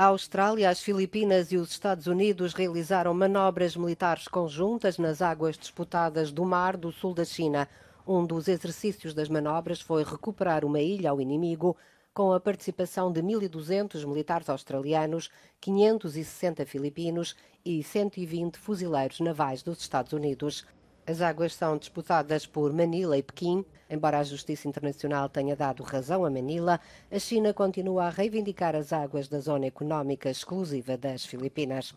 A Austrália, as Filipinas e os Estados Unidos realizaram manobras militares conjuntas nas águas disputadas do mar do sul da China. Um dos exercícios das manobras foi recuperar uma ilha ao inimigo, com a participação de 1.200 militares australianos, 560 filipinos e 120 fuzileiros navais dos Estados Unidos. As águas são disputadas por Manila e Pequim. Embora a justiça internacional tenha dado razão a Manila, a China continua a reivindicar as águas da zona económica exclusiva das Filipinas.